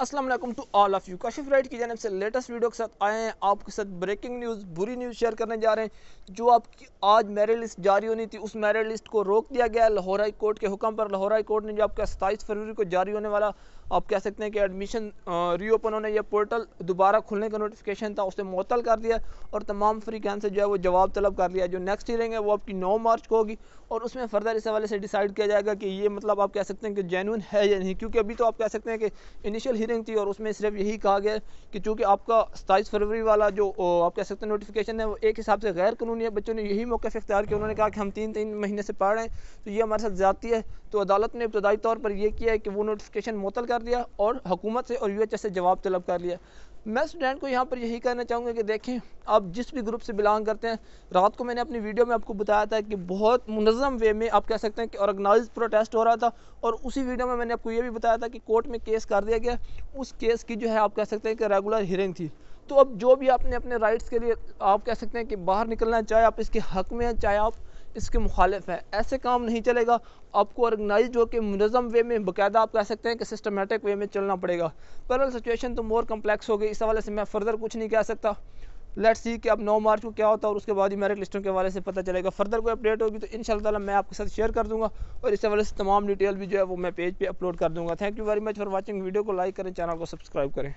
Aslam to all of you Kashif राइट की जानब से लेटेस्ट वीडियो के साथ आए हैं आपके साथ ब्रेकिंग न्यूज़ बुरी न्यूज़ शेयर करने जा रहे हैं जो आपकी आज मेरिट लिस्ट जारी होनी थी उस मेरिट लिस्ट को रोक दिया गया है लाहौर हाई कोर्ट के हुक्म पर लाहौर हाई कोर्ट ने जो आपका सताईस फरवरी को जारी होने वाला आप कह सकते हैं कि एडमिशन रीओपन होने या पोर्टल दोबारा खुलने का नोटिफिकेशन था उसे मअतल कर दिया और तमाम फ्री कैंसर जो है वो जवाब तलब कर लिया जो नेक्स्ट हियरिंग है वो आपकी नौ मार्च को होगी और उसमें फर्दर इस हवाले से डिसाइड किया जाएगा कि ये मतलब आप कह सकते हैं कि जेनवन है या नहीं क्योंकि अभी तो आप कह सकते हैं कि इनिशियल हियरिंग थी और उसमें सिर्फ यही कहा गया कि चूँकि आपका सताईस फरवरी वाला जो आप कह सकते हैं नोटिफिकेशन है वो एक हिसाब से गैर कानूनी है बच्चों ने यही मौके इख्तियार किया उन्होंने कहा कि हम तीन तीन महीने से पढ़ रहे हैं तो ये हमारे साथ ज्यादा है तो अदालत ने इब्तदाई तौर पर यह किया है कि वो नोटिफिकेशन मुतल कर दिया और हुकूमत से और यू एच एस से जवाब तलब कर लिया मैं स्टूडेंट को यहाँ पर यही कहना चाहूँगा कि देखें आप जिस भी ग्रुप से बिलोंग करते हैं रात को मैंने अपनी वीडियो में आपको बताया था कि बहुत मुनम वे में आप कह सकते हैं कि ऑर्गेनाइज प्रोटेस्ट हो रहा था और उसी वीडियो में मैंने आपको ये भी बताया था कि कोर्ट में केस कर दिया गया उस केस की जो है आप कह सकते हैं कि रेगुलर हियरिंग थी तो अब जो भी आपने अपने राइट्स के लिए आप कह सकते हैं कि बाहर निकलना चाहे आप इसके हक में हैं चाहे आप इसके मुखालिफ हैं ऐसे काम नहीं चलेगा आपको ऑर्गेनाइज हो के वे में बाकायदा आप कह सकते हैं कि सिस्टमेटिक वे में चलना पड़ेगा पर सिचुएशन तो मोर कम्प्लेक्स हो गई इस हवाले से मैं फर्दर कुछ नहीं कह सकता लेट सी कि अब 9 मार्च को क्या होता है और उसके बाद ही मेरिट लिस्टों के हवाले से पता चलेगा फर्दर कोई अपडेट होगी तो इन ताला मैं आपके साथ शेयर कर दूँगा और इस हवाले से तमाम डिटेल भी जो है वो मैं पेज पर पे अपलोड कर दूँगा thank you very much for watching video को लाइक करें चैनल को सब्सक्राइब करें